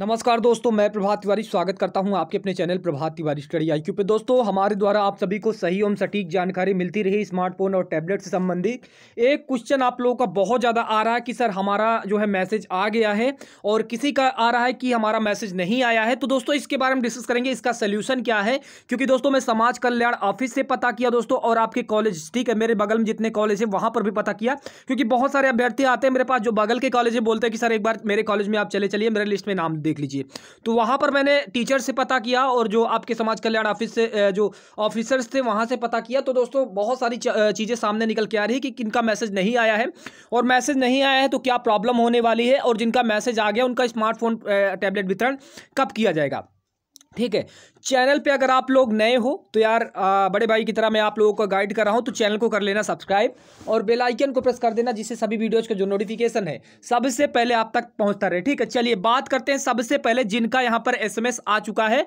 नमस्कार दोस्तों मैं प्रभात तिवारी स्वागत करता हूं आपके अपने channel Prabhat Tiwari study IQ पे दोस्तों हमारे द्वारा आप सभी को सही एवं सटीक जानकारी मिलती रही स्मार्टफोन और टैबलेट से संबंधित एक क्वेश्चन आप लोगों का बहुत ज़्यादा आ रहा है कि सर हमारा जो है मैसेज आ गया है और किसी का आ रहा है कि हमारा मैसेज नहीं आया है तो दोस्तों इसके बारे में डिस्कस करेंगे इसका सोल्यूशन क्या है क्योंकि दोस्तों मैं समाज कल्याण ऑफिस से पता किया दोस्तों और आपके कॉलेज ठीक है मेरे बगल में जितने कॉलेज है वहाँ पर भी पता किया क्योंकि बहुत सारे अभ्यर्थी आते हैं मेरे पास जो बगल के कॉलेज है बोलते हैं कि सर एक बार मेरे कॉलेज में आप चले चलिए मेरे लिस्ट में नाम देख लीजिए तो वहाँ पर मैंने टीचर से पता किया और जो आपके समाज कल्याण ऑफिस से जो ऑफिसर्स थे वहाँ से पता किया तो दोस्तों बहुत सारी चीज़ें सामने निकल के आ रही है कि किनका मैसेज नहीं आया है और मैसेज नहीं आया है तो क्या प्रॉब्लम होने वाली है और जिनका मैसेज आ गया उनका स्मार्टफोन टैबलेट वितरण कब किया जाएगा ठीक है चैनल पे अगर आप लोग नए हो तो यार आ, बड़े भाई की तरह मैं आप लोगों को गाइड कर रहा हूँ तो चैनल को कर लेना सब्सक्राइब और बेल आइकन को प्रेस कर देना जिससे सभी वीडियोज का जो नोटिफिकेशन है सबसे पहले आप तक पहुँचता रहे ठीक है चलिए बात करते हैं सबसे पहले जिनका यहाँ पर एसएमएस आ चुका है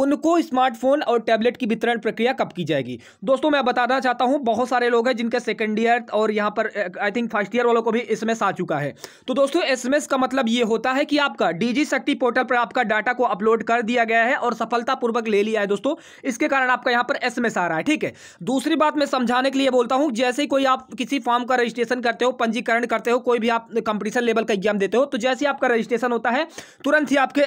उनको स्मार्टफोन और टैबलेट की वितरण प्रक्रिया कब की जाएगी दोस्तों मैं बताना चाहता हूं बहुत सारे लोग हैं जिनके सेकंड ईयर और यहां पर आई थिंक फर्स्ट ईयर वालों को भी एसएमएस आ चुका है तो दोस्तों एसएमएस का मतलब ये होता है कि आपका डीजी शक्ति पोर्टल पर आपका डाटा को अपलोड कर दिया गया है और सफलतापूर्वक ले लिया है दोस्तों इसके कारण आपका यहाँ पर एस आ रहा है ठीक है दूसरी बात मैं समझाने के लिए बोलता हूँ जैसे कोई आप किसी फॉर्म का रजिस्ट्रेशन करते हो पंजीकरण करते हो कोई भी आप कंपटीशन लेवल का एग्जाम देते हो तो जैसे आपका रजिस्ट्रेशन होता है तुरंत ही आपके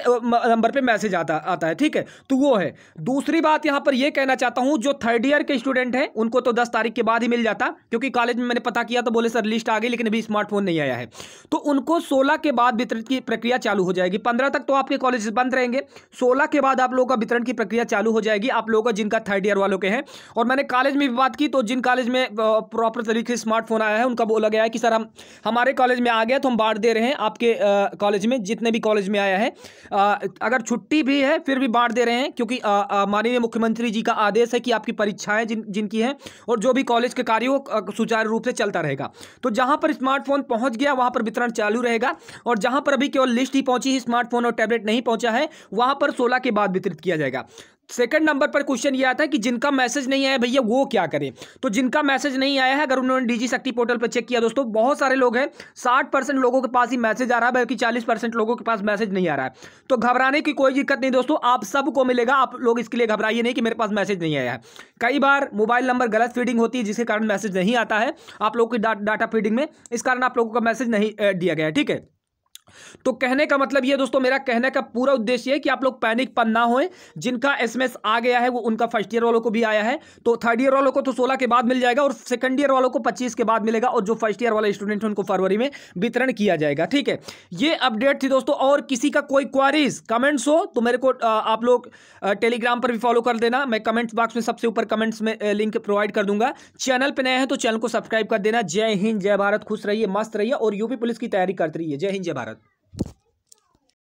नंबर पर मैसेज आता आता है ठीक है वो है दूसरी बात यहां पर यह कहना चाहता हूं जो थर्ड ईयर के स्टूडेंट हैं उनको तो दस तारीख के बाद ही मिल जाता क्योंकि कॉलेज में मैंने पता किया तो बोले सर लिस्ट आ गई लेकिन अभी स्मार्टफोन नहीं आया है तो उनको सोलह के बाद वितरण की प्रक्रिया चालू हो जाएगी पंद्रह तक तो आपके कॉलेज बंद रहेंगे सोलह के बाद आप लोगों का वितरण की प्रक्रिया चालू हो जाएगी आप लोगों का जिनका थर्ड ईयर वालों के हैं और मैंने कॉलेज में भी बात की तो जिन कॉलेज में प्रॉपर तरीके से स्मार्टफोन आया है उनका बोला गया है कि सर हम हमारे कॉलेज में आ गया तो हम बांट दे रहे हैं आपके कॉलेज में जितने भी कॉलेज में आया है अगर छुट्टी भी है फिर भी बांट दे रहे हैं हैं क्योंकि माननीय मुख्यमंत्री जी का आदेश है कि आपकी परीक्षाएं जिन जिनकी हैं और जो भी कॉलेज के कार्य हो सुचारू रूप से चलता रहेगा तो जहां पर स्मार्टफोन पहुंच गया वहां पर वितरण चालू रहेगा और जहां पर अभी केवल लिस्ट ही पहुंची है स्मार्टफोन और टैबलेट नहीं पहुंचा है वहां पर सोलह के बाद वितरित किया जाएगा सेकंड नंबर पर क्वेश्चन ये आता है कि जिनका मैसेज नहीं आया भैया वो क्या करें तो जिनका मैसेज नहीं आया है अगर उन्होंने डीजी शक्ति पोर्टल पर चेक किया दोस्तों बहुत सारे लोग हैं साठ परसेंट लोगों के पास ही मैसेज आ रहा है बल्कि चालीस परसेंट लोगों के पास मैसेज नहीं आ रहा है तो घबराने की कोई दिक्कत नहीं दोस्तों आप सबको मिलेगा आप लोग इसके लिए घबराइए नहीं कि मेरे पास मैसेज नहीं आया है कई बार मोबाइल नंबर गलत फीडिंग होती है जिसके कारण मैसेज नहीं आता है आप लोगों की डाटा फीडिंग में इस कारण आप लोगों का मैसेज नहीं दिया गया है ठीक है तो कहने का मतलब ये दोस्तों मेरा कहने का पूरा उद्देश्य है कि आप लोग पैनिक पर ना होए जिनका एसएमएस आ गया है वो उनका फर्स्ट ईयर वालों को भी आया है तो थर्ड ईयर वालों को तो 16 के बाद मिल जाएगा और सेकंड ईयर वालों को 25 के बाद मिलेगा और जो फर्स्ट ईयर वाले स्टूडेंट हैं उनको फरवरी में वितरण किया जाएगा ठीक है ये अपडेट थी दोस्तों और किसी का कोई क्वारीज कमेंट्स हो तो मेरे को आप लोग टेलीग्राम पर भी फॉलो कर देना मैं कमेंट्स बॉक्स में सबसे ऊपर कमेंट्स में लिंक प्रोवाइड कर दूंगा चैनल पर नए हैं तो चैनल को सब्सक्राइब कर देना जय हिंद जय भारत खुश रहिए मस्त रहिए और यूपी पुलिस की तैयारी करते रहिए जय हिंद जय भारत